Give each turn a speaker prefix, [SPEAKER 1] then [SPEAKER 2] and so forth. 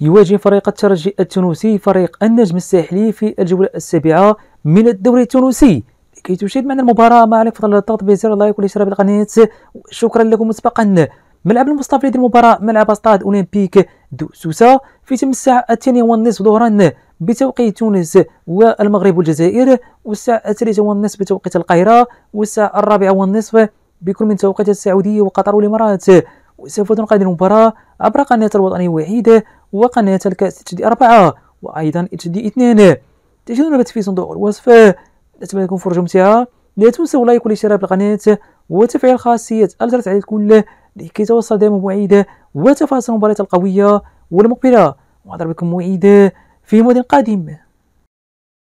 [SPEAKER 1] يواجه فريق الترجي التونسي فريق النجم الساحلي في الجولة السابعة من الدوري التونسي لكي تشاهد معنا المباراة ما عليك فضل الضغط بزر اللايك والاشتراك بالقناة شكرا لكم مسبقا ملعب المصطفى لهذه المباراة ملعب استاد أولمبيك دو سوسة في تم الساعة الثانية والنصف ظهرا بتوقيت تونس والمغرب والجزائر والساعة الثالثة والنصف بتوقيت القاهرة والساعة الرابعة والنصف بكل من توقيت السعودية وقطر والإمارات وسوف تنقل المباراة عبر قناة الوطنية الوحيدة وقناة الكأس اتش دي أربعة وأيضا اتش دي اثنان تجدون البث في صندوق الوصف نتمنى لكم فرجة ممتعة لا تنسوا لايك والاشتراك بالقناة وتفعيل خاصية الجرس على الكل لكي توصل دائما بوعيدة وتفاصيل المباريات القوية والمقبلة وأضرب بكم موعد في مود قادم